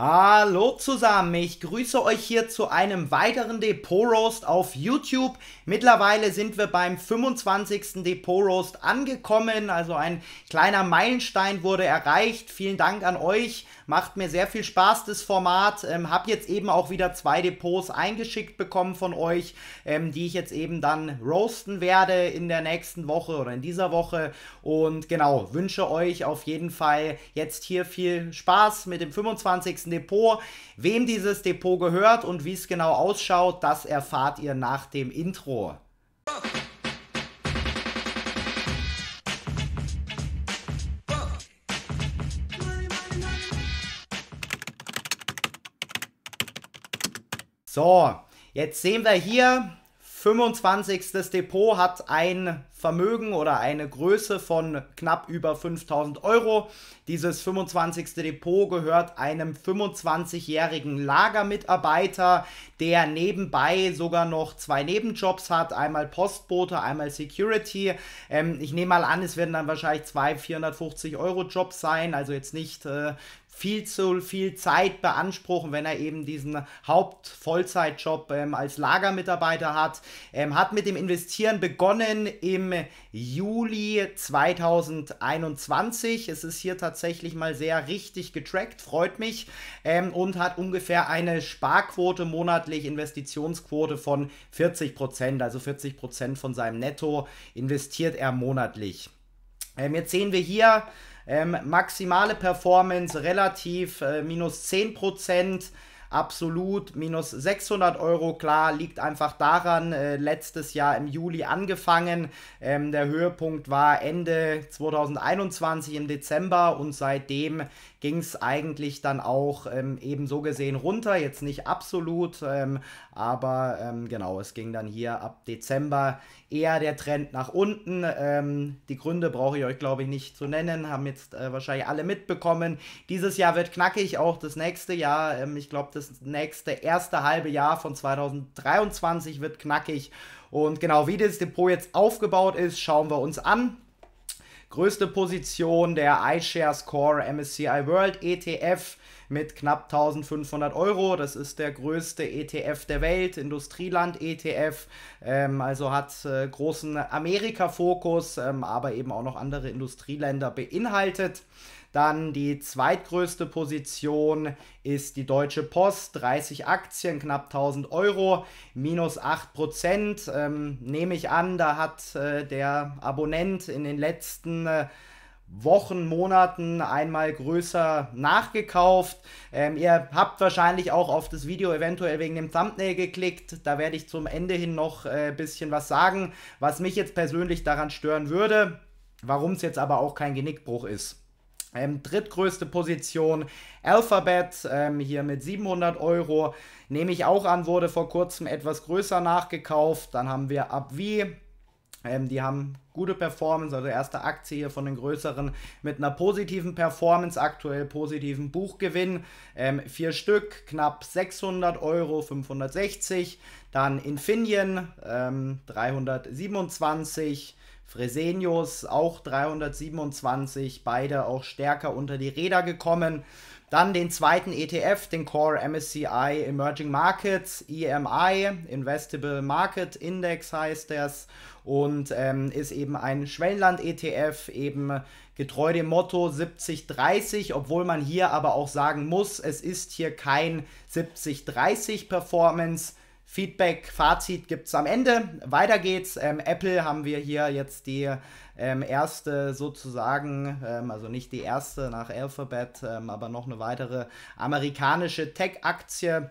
Hallo zusammen, ich grüße euch hier zu einem weiteren Depot Roast auf YouTube. Mittlerweile sind wir beim 25. Depot Roast angekommen, also ein kleiner Meilenstein wurde erreicht. Vielen Dank an euch, macht mir sehr viel Spaß das Format. Ähm, hab jetzt eben auch wieder zwei Depots eingeschickt bekommen von euch, ähm, die ich jetzt eben dann roasten werde in der nächsten Woche oder in dieser Woche. Und genau, wünsche euch auf jeden Fall jetzt hier viel Spaß mit dem 25. Depot. Wem dieses Depot gehört und wie es genau ausschaut, das erfahrt ihr nach dem Intro. So, jetzt sehen wir hier, 25. Depot hat ein Vermögen oder eine Größe von knapp über 5000 Euro. Dieses 25. Depot gehört einem 25-jährigen Lagermitarbeiter, der nebenbei sogar noch zwei Nebenjobs hat, einmal Postbote, einmal Security. Ähm, ich nehme mal an, es werden dann wahrscheinlich zwei 450 Euro Jobs sein, also jetzt nicht äh, viel zu viel Zeit beanspruchen, wenn er eben diesen Hauptvollzeitjob ähm, als Lagermitarbeiter hat. Ähm, hat mit dem Investieren begonnen im Juli 2021. Es ist hier tatsächlich mal sehr richtig getrackt, freut mich. Ähm, und hat ungefähr eine Sparquote monatlich, Investitionsquote von 40 Prozent. Also 40 Prozent von seinem Netto investiert er monatlich. Ähm, jetzt sehen wir hier, ähm, maximale Performance relativ äh, minus 10% absolut minus 600 Euro. Klar, liegt einfach daran, äh, letztes Jahr im Juli angefangen. Ähm, der Höhepunkt war Ende 2021 im Dezember und seitdem ging es eigentlich dann auch ähm, eben so gesehen runter. Jetzt nicht absolut, ähm, aber ähm, genau, es ging dann hier ab Dezember eher der Trend nach unten. Ähm, die Gründe brauche ich euch, glaube ich, nicht zu nennen, haben jetzt äh, wahrscheinlich alle mitbekommen. Dieses Jahr wird knackig, auch das nächste Jahr. Ähm, ich glaube, das nächste erste halbe Jahr von 2023 wird knackig. Und genau wie das Depot jetzt aufgebaut ist, schauen wir uns an. Größte Position der iShares Core MSCI World ETF mit knapp 1500 Euro. Das ist der größte ETF der Welt, Industrieland-ETF. Ähm, also hat äh, großen Amerika-Fokus, ähm, aber eben auch noch andere Industrieländer beinhaltet. Dann die zweitgrößte Position ist die Deutsche Post, 30 Aktien, knapp 1000 Euro, minus 8 Ähm, nehme ich an, da hat äh, der Abonnent in den letzten äh, Wochen, Monaten einmal größer nachgekauft. Ähm, ihr habt wahrscheinlich auch auf das Video eventuell wegen dem Thumbnail geklickt. Da werde ich zum Ende hin noch ein äh, bisschen was sagen, was mich jetzt persönlich daran stören würde, warum es jetzt aber auch kein Genickbruch ist. Ähm, drittgrößte Position Alphabet ähm, hier mit 700 Euro. Nehme ich auch an, wurde vor kurzem etwas größer nachgekauft. Dann haben wir AbbVie. Ähm, die haben gute Performance, also erste Aktie hier von den größeren mit einer positiven Performance, aktuell positiven Buchgewinn. Ähm, vier Stück, knapp 600 Euro, 560. Dann Infineon, 327. Ähm, Fresenius auch 327, beide auch stärker unter die Räder gekommen. Dann den zweiten ETF, den Core MSCI Emerging Markets, EMI, Investable Market Index heißt das, und ähm, ist eben ein Schwellenland-ETF, eben getreu dem Motto 70-30, obwohl man hier aber auch sagen muss, es ist hier kein 70-30 Performance. Feedback, Fazit gibt es am Ende. Weiter geht's. Ähm, Apple haben wir hier jetzt die ähm, erste sozusagen, ähm, also nicht die erste nach Alphabet, ähm, aber noch eine weitere amerikanische Tech-Aktie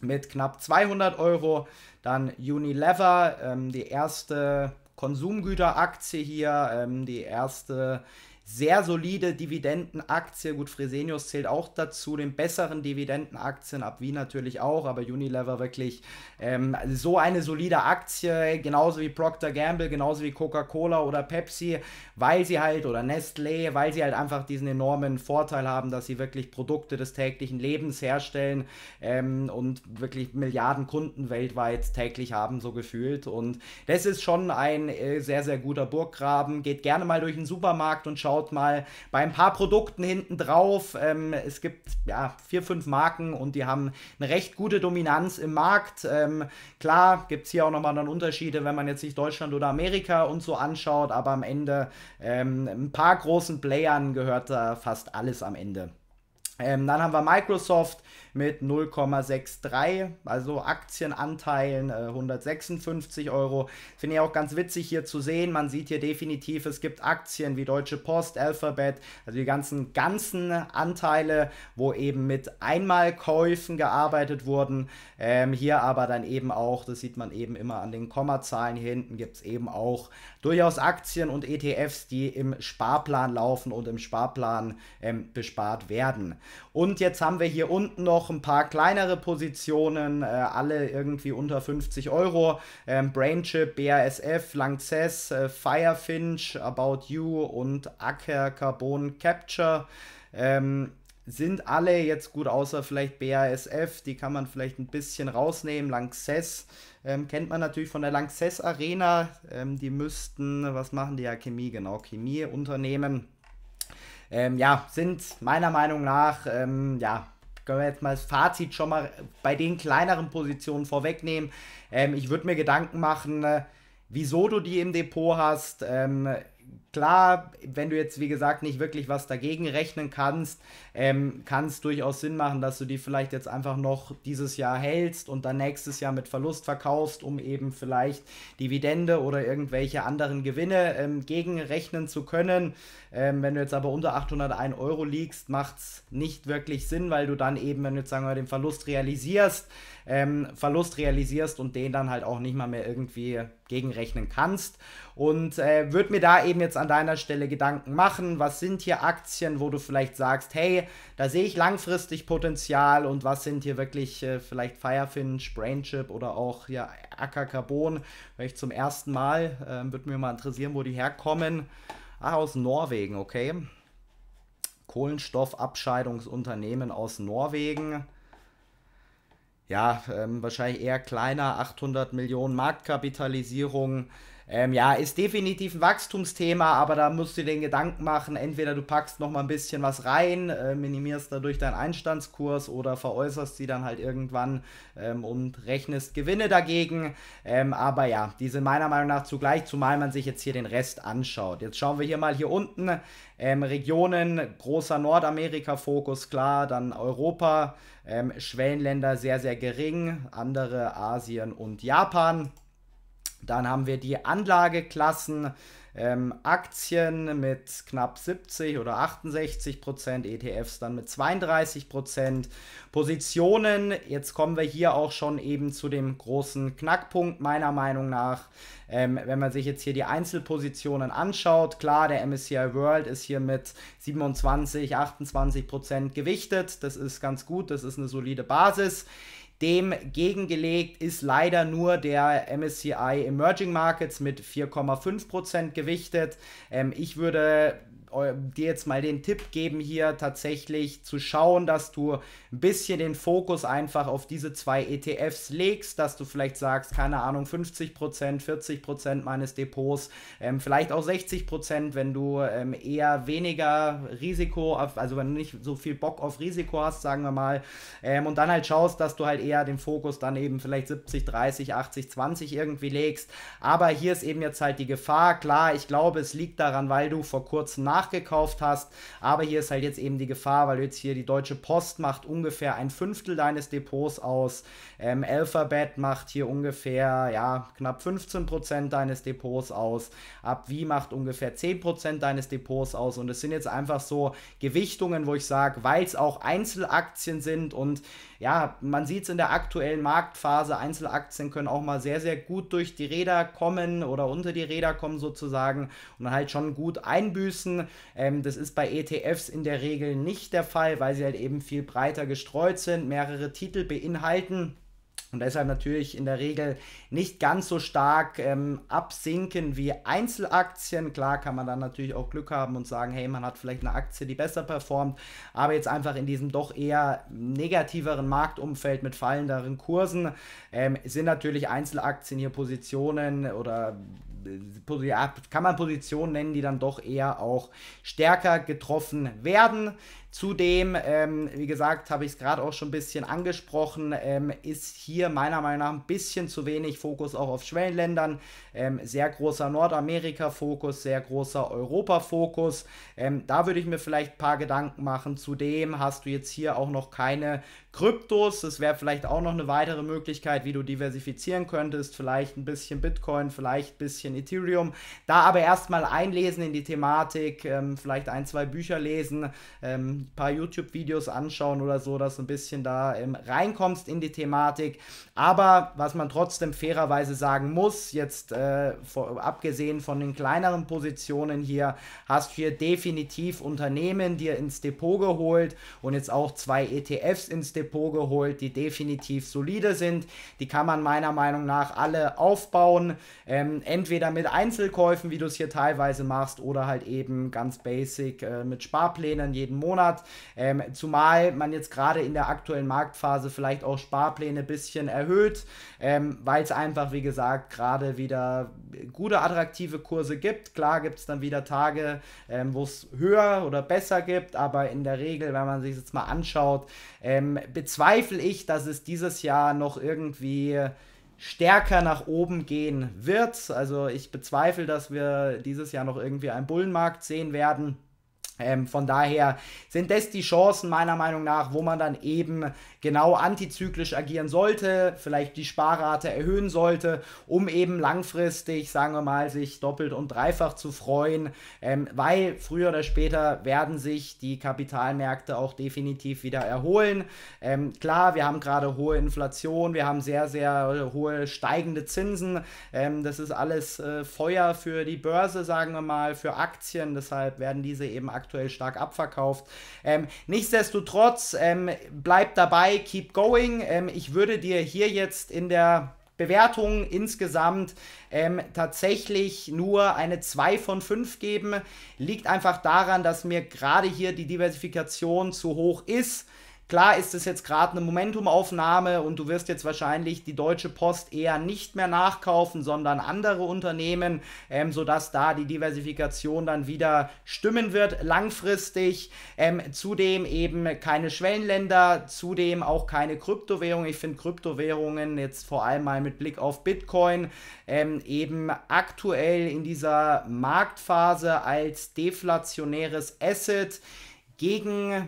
mit knapp 200 Euro. Dann Unilever, ähm, die erste Konsumgüteraktie hier, ähm, die erste sehr solide Dividendenaktie. Gut, Fresenius zählt auch dazu, den besseren Dividendenaktien, ab wie natürlich auch, aber Unilever wirklich ähm, so eine solide Aktie, genauso wie Procter Gamble, genauso wie Coca-Cola oder Pepsi, weil sie halt, oder Nestlé, weil sie halt einfach diesen enormen Vorteil haben, dass sie wirklich Produkte des täglichen Lebens herstellen ähm, und wirklich Milliarden Kunden weltweit täglich haben, so gefühlt. Und das ist schon ein äh, sehr, sehr guter Burggraben. Geht gerne mal durch den Supermarkt und schaut, schaut mal bei ein paar Produkten hinten drauf. Ähm, es gibt ja vier, fünf Marken und die haben eine recht gute Dominanz im Markt. Ähm, klar gibt es hier auch nochmal dann Unterschiede, wenn man jetzt sich Deutschland oder Amerika und so anschaut, aber am Ende ähm, ein paar großen Playern gehört da fast alles am Ende. Ähm, dann haben wir Microsoft, mit 0,63, also Aktienanteilen äh, 156 Euro. Finde ich auch ganz witzig hier zu sehen. Man sieht hier definitiv, es gibt Aktien wie Deutsche Post, Alphabet, also die ganzen ganzen Anteile, wo eben mit Einmalkäufen gearbeitet wurden. Ähm, hier aber dann eben auch, das sieht man eben immer an den Kommazahlen hier hinten, gibt es eben auch durchaus Aktien und ETFs, die im Sparplan laufen und im Sparplan ähm, bespart werden. Und jetzt haben wir hier unten noch noch ein paar kleinere Positionen, äh, alle irgendwie unter 50 Euro. Ähm, Brainchip, BASF, Lanxess, äh, Firefinch, About You und Acker Carbon Capture. Ähm, sind alle jetzt gut, außer vielleicht BASF, die kann man vielleicht ein bisschen rausnehmen. Lanxess ähm, kennt man natürlich von der Lanxess Arena. Ähm, die müssten, was machen die ja? Chemie, genau, Chemieunternehmen. Ähm, ja, sind meiner Meinung nach, ähm, ja, können wir jetzt mal das Fazit schon mal bei den kleineren Positionen vorwegnehmen. Ähm, ich würde mir Gedanken machen, äh, wieso du die im Depot hast. Ähm, klar, wenn du jetzt, wie gesagt, nicht wirklich was dagegen rechnen kannst, ähm, kann es durchaus Sinn machen, dass du die vielleicht jetzt einfach noch dieses Jahr hältst und dann nächstes Jahr mit Verlust verkaufst, um eben vielleicht Dividende oder irgendwelche anderen Gewinne ähm, gegenrechnen zu können. Ähm, wenn du jetzt aber unter 801 Euro liegst, macht es nicht wirklich Sinn, weil du dann eben, wenn du jetzt sagen wir den Verlust realisierst, ähm, Verlust realisierst und den dann halt auch nicht mal mehr irgendwie gegenrechnen kannst. Und äh, würde mir da eben jetzt an an deiner Stelle Gedanken machen. Was sind hier Aktien, wo du vielleicht sagst, hey, da sehe ich langfristig Potenzial und was sind hier wirklich äh, vielleicht Firefinch, Brainchip oder auch ja, Acker Carbon, Vielleicht zum ersten Mal, äh, würde mir mal interessieren, wo die herkommen. Ah, aus Norwegen, okay. Kohlenstoffabscheidungsunternehmen aus Norwegen ja, ähm, wahrscheinlich eher kleiner, 800 Millionen Marktkapitalisierung. Ähm, ja, ist definitiv ein Wachstumsthema, aber da musst du dir den Gedanken machen, entweder du packst noch mal ein bisschen was rein, äh, minimierst dadurch deinen Einstandskurs oder veräußerst sie dann halt irgendwann ähm, und rechnest Gewinne dagegen. Ähm, aber ja, die sind meiner Meinung nach zugleich, zumal man sich jetzt hier den Rest anschaut. Jetzt schauen wir hier mal hier unten, ähm, Regionen, großer Nordamerika-Fokus, klar, dann Europa, ähm, Schwellenländer sehr, sehr gering, andere Asien und Japan. Dann haben wir die Anlageklassen ähm, Aktien mit knapp 70 oder 68 Prozent, ETFs dann mit 32 Prozent, Positionen. Jetzt kommen wir hier auch schon eben zu dem großen Knackpunkt meiner Meinung nach. Ähm, wenn man sich jetzt hier die Einzelpositionen anschaut, klar, der MSCI World ist hier mit 27, 28 Prozent gewichtet. Das ist ganz gut, das ist eine solide Basis. Dem gegengelegt ist leider nur der MSCI Emerging Markets mit 4,5% gewichtet. Ähm, ich würde dir jetzt mal den Tipp geben, hier tatsächlich zu schauen, dass du ein bisschen den Fokus einfach auf diese zwei ETFs legst, dass du vielleicht sagst, keine Ahnung, 50%, 40% meines Depots, ähm, vielleicht auch 60%, wenn du ähm, eher weniger Risiko, also wenn du nicht so viel Bock auf Risiko hast, sagen wir mal, ähm, und dann halt schaust, dass du halt eher den Fokus dann eben vielleicht 70, 30, 80, 20 irgendwie legst. Aber hier ist eben jetzt halt die Gefahr, klar, ich glaube, es liegt daran, weil du vor kurzem nach nachgekauft hast. Aber hier ist halt jetzt eben die Gefahr, weil jetzt hier die Deutsche Post macht ungefähr ein Fünftel deines Depots aus. Ähm, Alphabet macht hier ungefähr, ja, knapp 15% deines Depots aus. Abwi macht ungefähr 10% deines Depots aus. Und es sind jetzt einfach so Gewichtungen, wo ich sage, weil es auch Einzelaktien sind und ja, man sieht es in der aktuellen Marktphase, Einzelaktien können auch mal sehr, sehr gut durch die Räder kommen oder unter die Räder kommen sozusagen und dann halt schon gut einbüßen. Ähm, das ist bei ETFs in der Regel nicht der Fall, weil sie halt eben viel breiter gestreut sind, mehrere Titel beinhalten und deshalb natürlich in der Regel nicht ganz so stark ähm, absinken wie Einzelaktien. Klar kann man dann natürlich auch Glück haben und sagen, hey, man hat vielleicht eine Aktie, die besser performt, aber jetzt einfach in diesem doch eher negativeren Marktumfeld mit fallenderen Kursen ähm, sind natürlich Einzelaktien hier Positionen oder kann man Positionen nennen, die dann doch eher auch stärker getroffen werden. Zudem, ähm, wie gesagt, habe ich es gerade auch schon ein bisschen angesprochen, ähm, ist hier meiner Meinung nach ein bisschen zu wenig Fokus auch auf Schwellenländern. Ähm, sehr großer Nordamerika-Fokus, sehr großer Europa-Fokus. Ähm, da würde ich mir vielleicht ein paar Gedanken machen. Zudem hast du jetzt hier auch noch keine Kryptos. Das wäre vielleicht auch noch eine weitere Möglichkeit, wie du diversifizieren könntest. Vielleicht ein bisschen Bitcoin, vielleicht ein bisschen Ethereum. Da aber erstmal einlesen in die Thematik, ähm, vielleicht ein, zwei Bücher lesen ähm, paar YouTube-Videos anschauen oder so, dass du ein bisschen da ähm, reinkommst in die Thematik. Aber was man trotzdem fairerweise sagen muss, jetzt äh, vor, abgesehen von den kleineren Positionen hier, hast du hier definitiv Unternehmen dir ins Depot geholt und jetzt auch zwei ETFs ins Depot geholt, die definitiv solide sind. Die kann man meiner Meinung nach alle aufbauen, ähm, entweder mit Einzelkäufen, wie du es hier teilweise machst, oder halt eben ganz basic äh, mit Sparplänen jeden Monat hat. Ähm, zumal man jetzt gerade in der aktuellen Marktphase vielleicht auch Sparpläne ein bisschen erhöht, ähm, weil es einfach, wie gesagt, gerade wieder gute, attraktive Kurse gibt. Klar gibt es dann wieder Tage, ähm, wo es höher oder besser gibt, aber in der Regel, wenn man sich jetzt mal anschaut, ähm, bezweifle ich, dass es dieses Jahr noch irgendwie stärker nach oben gehen wird. Also ich bezweifle, dass wir dieses Jahr noch irgendwie einen Bullenmarkt sehen werden. Ähm, von daher sind das die Chancen meiner Meinung nach, wo man dann eben genau antizyklisch agieren sollte, vielleicht die Sparrate erhöhen sollte, um eben langfristig, sagen wir mal, sich doppelt und dreifach zu freuen, ähm, weil früher oder später werden sich die Kapitalmärkte auch definitiv wieder erholen. Ähm, klar, wir haben gerade hohe Inflation, wir haben sehr, sehr hohe steigende Zinsen. Ähm, das ist alles äh, Feuer für die Börse, sagen wir mal, für Aktien. Deshalb werden diese eben aktuell aktuell stark abverkauft. Ähm, nichtsdestotrotz, ähm, bleib dabei, keep going. Ähm, ich würde dir hier jetzt in der Bewertung insgesamt ähm, tatsächlich nur eine 2 von 5 geben. Liegt einfach daran, dass mir gerade hier die Diversifikation zu hoch ist. Klar ist es jetzt gerade eine Momentumaufnahme und du wirst jetzt wahrscheinlich die Deutsche Post eher nicht mehr nachkaufen, sondern andere Unternehmen, ähm, sodass da die Diversifikation dann wieder stimmen wird langfristig. Ähm, zudem eben keine Schwellenländer, zudem auch keine Kryptowährungen. Ich finde Kryptowährungen jetzt vor allem mal mit Blick auf Bitcoin ähm, eben aktuell in dieser Marktphase als deflationäres Asset gegen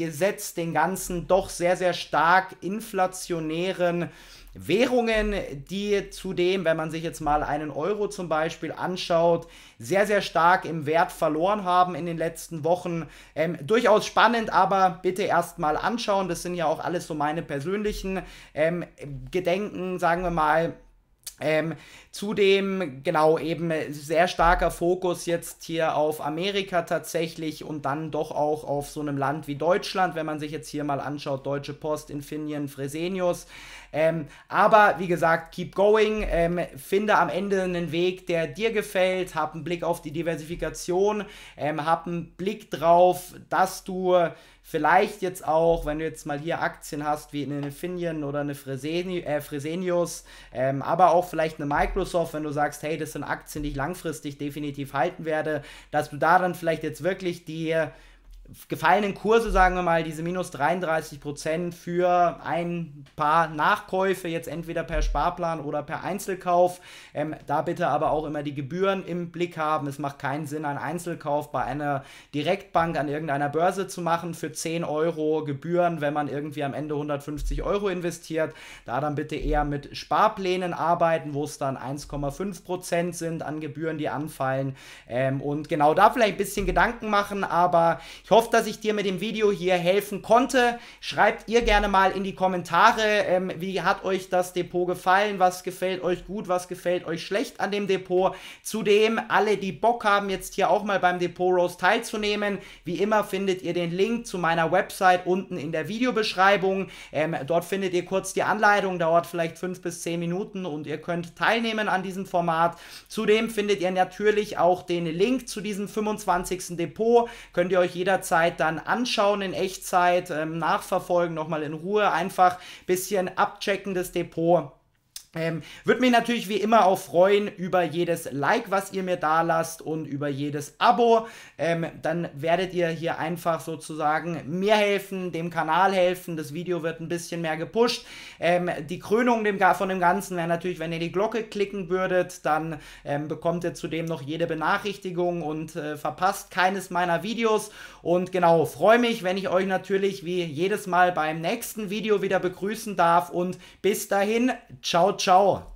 gesetzt den ganzen doch sehr, sehr stark inflationären Währungen, die zudem, wenn man sich jetzt mal einen Euro zum Beispiel anschaut, sehr, sehr stark im Wert verloren haben in den letzten Wochen. Ähm, durchaus spannend, aber bitte erst mal anschauen. Das sind ja auch alles so meine persönlichen ähm, Gedenken, sagen wir mal, ähm, zudem, genau, eben sehr starker Fokus jetzt hier auf Amerika tatsächlich und dann doch auch auf so einem Land wie Deutschland, wenn man sich jetzt hier mal anschaut, Deutsche Post, Infineon, Fresenius. Ähm, aber wie gesagt, keep going. Ähm, finde am Ende einen Weg, der dir gefällt. Hab einen Blick auf die Diversifikation. Ähm, hab einen Blick drauf, dass du vielleicht jetzt auch, wenn du jetzt mal hier Aktien hast, wie eine Infineon oder eine Freseni äh, Fresenius, ähm, aber auch vielleicht eine Microsoft, wenn du sagst, hey, das sind Aktien, die ich langfristig definitiv halten werde, dass du da dann vielleicht jetzt wirklich die gefallenen Kurse, sagen wir mal, diese minus 33 Prozent für ein paar Nachkäufe, jetzt entweder per Sparplan oder per Einzelkauf. Ähm, da bitte aber auch immer die Gebühren im Blick haben. Es macht keinen Sinn, einen Einzelkauf bei einer Direktbank an irgendeiner Börse zu machen für 10 Euro Gebühren, wenn man irgendwie am Ende 150 Euro investiert. Da dann bitte eher mit Sparplänen arbeiten, wo es dann 1,5 Prozent sind an Gebühren, die anfallen. Ähm, und genau da vielleicht ein bisschen Gedanken machen, aber ich hoffe, hoffe, dass ich dir mit dem Video hier helfen konnte. Schreibt ihr gerne mal in die Kommentare, ähm, wie hat euch das Depot gefallen, was gefällt euch gut, was gefällt euch schlecht an dem Depot. Zudem, alle, die Bock haben, jetzt hier auch mal beim Depot Rose teilzunehmen, wie immer findet ihr den Link zu meiner Website unten in der Videobeschreibung. Ähm, dort findet ihr kurz die Anleitung, dauert vielleicht fünf bis zehn Minuten und ihr könnt teilnehmen an diesem Format. Zudem findet ihr natürlich auch den Link zu diesem 25. Depot. Könnt ihr euch jederzeit Zeit dann anschauen in Echtzeit, ähm, nachverfolgen nochmal in Ruhe, einfach bisschen abchecken das Depot ähm, Würde mich natürlich wie immer auch freuen über jedes Like, was ihr mir da lasst und über jedes Abo. Ähm, dann werdet ihr hier einfach sozusagen mir helfen, dem Kanal helfen. Das Video wird ein bisschen mehr gepusht. Ähm, die Krönung dem, von dem Ganzen wäre natürlich, wenn ihr die Glocke klicken würdet, dann ähm, bekommt ihr zudem noch jede Benachrichtigung und äh, verpasst keines meiner Videos. Und genau, freue mich, wenn ich euch natürlich wie jedes Mal beim nächsten Video wieder begrüßen darf. Und bis dahin, ciao ciao.